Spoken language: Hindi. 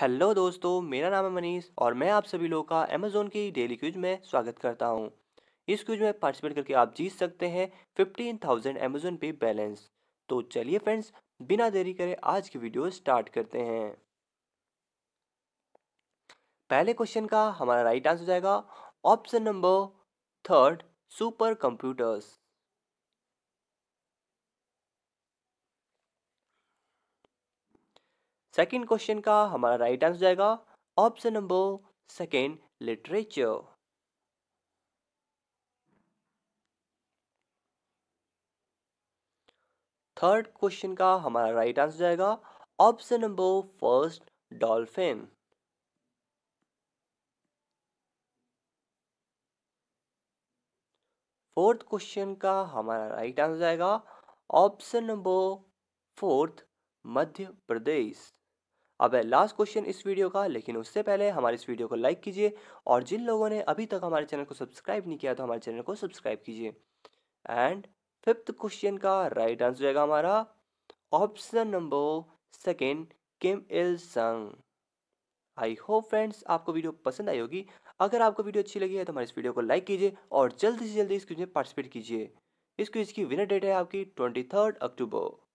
हेलो दोस्तों मेरा नाम है मनीष और मैं आप सभी लोगों का अमेजोन की डेली क्विज में स्वागत करता हूं इस क्विज में पार्टिसिपेट करके आप जीत सकते हैं फिफ्टीन थाउजेंड अमेजोन पे बैलेंस तो चलिए फ्रेंड्स बिना देरी करे आज की वीडियो स्टार्ट करते हैं पहले क्वेश्चन का हमारा राइट आंसर हो जाएगा option number third super computers second question का हमारा राइट आंसर जाएगा option number second literature third question का हमारा राइट आंसर जाएगा option number first dolphin fourth question का हमारा राइट आंसर जाएगा option number fourth Madhya Pradesh अब है लास्ट क्वेश्चन इस वीडियो का लेकिन उससे पहले हमारे इस वीडियो को लाइक कीजिए और जिन लोगों ने अभी तक हमारे चैनल को सब्सक्राइब नहीं किया तो हमारे चैनल को सब्सक्राइब कीजिए एंड फिफ्थ क्वेश्चन का राइट आंसर जाएगा हमारा option number second Kim Il Sung I hope friends आपको वीडियो पसंद आई होगी अगर आपको वीडियो अच्छी लगी है तो हमारे इस वीडियो को लाइक कीजिए और जल्दी से जल्दी इस क्विज में पार्टिसिपेट कीजिए इस क्विज की विनर डेट है आपकी ट्वेंटी थर्ड अक्टूबर